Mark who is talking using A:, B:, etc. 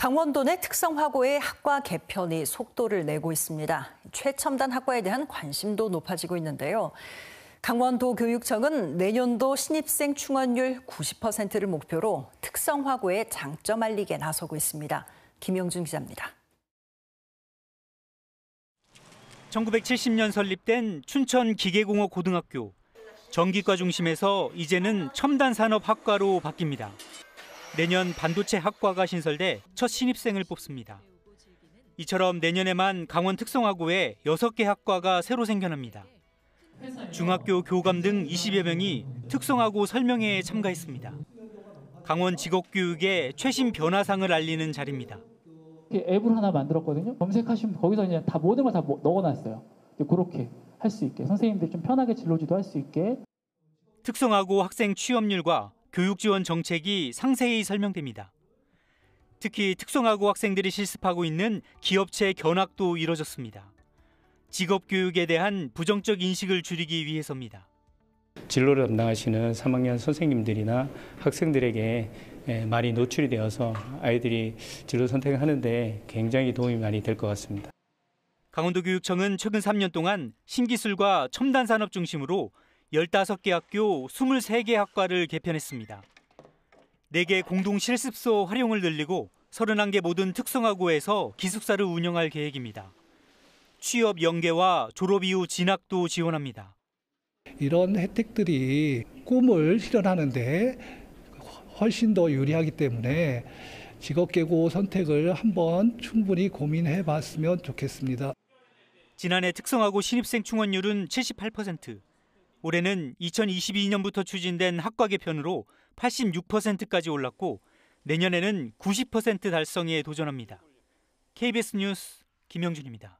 A: 강원도 내 특성 화고의 학과 개편이 속도를 내고 있습니다. 최첨단 학과에 대한 관심도 높아지고 있는데요. 강원도 교육청은 내년도 신입생 충원율 90%를 목표로 특성 화고의 장점 알리기에 나서고 있습니다. 김영준 기자입니다.
B: 1970년 설립된 춘천 기계공업 고등학교. 전기과 중심에서 이제는 첨단 산업 학과로 바뀝니다. 내년 반도체 학과가 신설돼 첫 신입생을 뽑습니다. 이처럼 내년에만 강원 특성화고에 6개 학과가 새로 생겨납니다. 중학교 교감 등 20여 명이 특성화고 설명회에 참가했습니다. 강원 직업교육의 최신 변화상을 알리는 자리입니다. 앱을 하나 만들었거든요. 검색하시면 거기서 이제 다 모든 걸다 뭐 넣어놨어요. 그렇게 할 수 있게 선생님들 좀 편하게 진로지도 할 수 있게. 특성화고 학생 취업률과 교육 지원 정책이 상세히 설명됩니다. 특히 특성화고 학생들이 실습하고 있는 기업체 견학도 이뤄졌습니다. 직업 교육에 대한 부정적 인식을 줄이기 위해서입니다. 진로를 담당하시는 3학년 선생님들이나 학생들에게 예, 많이 노출이 되어서 아이들이 진로 선택하는데 굉장히 도움이 많이 될 것 같습니다. 강원도교육청은 최근 3년 동안 신기술과 첨단 산업 중심으로 15개 학교 23개 학과를 개편했습니다. 4개 공동 실습소 활용을 늘리고 31개 모든 특성화고에서 기숙사를 운영할 계획입니다. 취업 연계와 졸업 이후 진학도 지원합니다.
C: 이런 혜택들이 꿈을 실현하는데 훨씬 더 유리하기 때문에 직업 계고 선택을 한번 충분히 고민해 봤으면 좋겠습니다.
B: 지난해 특성화고 신입생 충원율은 78%, 올해는 2022년부터 추진된 학과 개편으로 86%까지 올랐고 내년에는 90% 달성에 도전합니다. KBS 뉴스 김영준입니다.